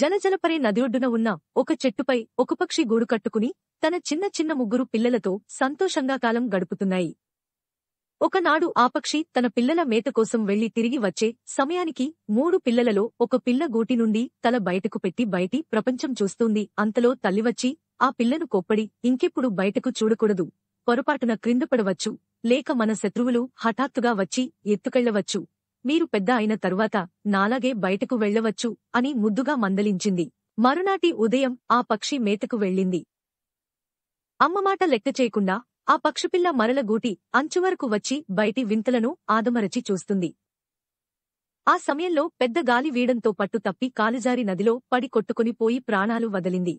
జలజలపరే నదిఒడ్డున ఉన్న ఒక చెట్టుపై ఒక పక్షి గూడు కట్టుకుని తన చిన్న చిన్న ముగ్గురు పిల్లలతో సంతోషంగా కాలం గడుపుతున్నాయి ఒకనాడు ఆ పక్షి తన పిల్లల మేత కోసం వెళ్లి తిరిగి వచ్చే సమయానికి మూడు పిల్లలలో ఒక పిల్ల గూటి నుండి తల బయటకు పెట్టి బయటి ప్రపంచం చూస్తుంది అంతలో తల్లివచ్చి ఆ పిల్లను కోప్పడి ఇంకెప్పుడు బయటకు చూడకూడదు పొరపాటున క్రిందపడవచ్చు లేక మన శత్రువులు హఠాత్తుగా వచ్చి ఎత్తుకెళ్లవచ్చు మీరు పెద్ద అయిన తరువాత నాలాగే బయటకు వెళ్లవచ్చు అని ముద్దుగా మందలించింది మరునాటి ఉదయం ఆ పక్షి మేతకు వెళ్ళింది అమ్మమాట లెక్క చేయకుండా ఆ పక్షిపిల్ల మరల గూటి అంచువరకు వచ్చి బయటి వింతలను ఆదమరచి చూస్తుంది ఆ సమయంలో పెద్ద గాలి వీడంతో పట్టు తప్పి కాలుజారి నదిలో పడి కొట్టుకుని పోయి ప్రాణాలు వదలింది